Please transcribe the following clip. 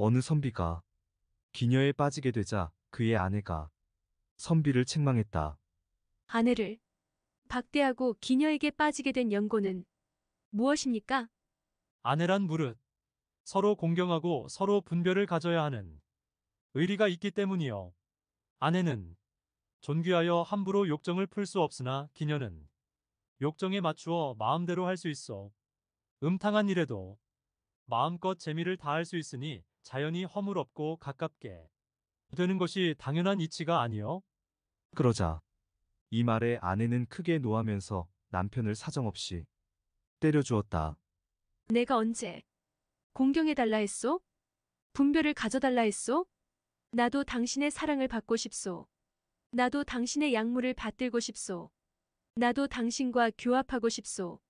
어느 선비가 기녀에 빠지게 되자 그의 아내가 선비를 책망했다. 아내를 박대하고 기녀에게 빠지게 된 연고는 무엇입니까? 아내란 무릇 서로 공경하고 서로 분별을 가져야 하는 의리가 있기 때문이요. 아내는 존귀하여 함부로 욕정을 풀 수 없으나 기녀는 욕정에 맞추어 마음대로 할 수 있어. 음탕한 일에도 마음껏 재미를 다할 수 있으니 자연히 허물없고 가깝게 되는 것이 당연한 이치가 아니요. 그러자 이 말에 아내는 크게 노하면서 남편을 사정없이 때려주었다. 내가 언제 공경해달라 했소? 분별을 가져달라 했소? 나도 당신의 사랑을 받고 싶소. 나도 당신의 약물을 받들고 싶소. 나도 당신과 교합하고 싶소.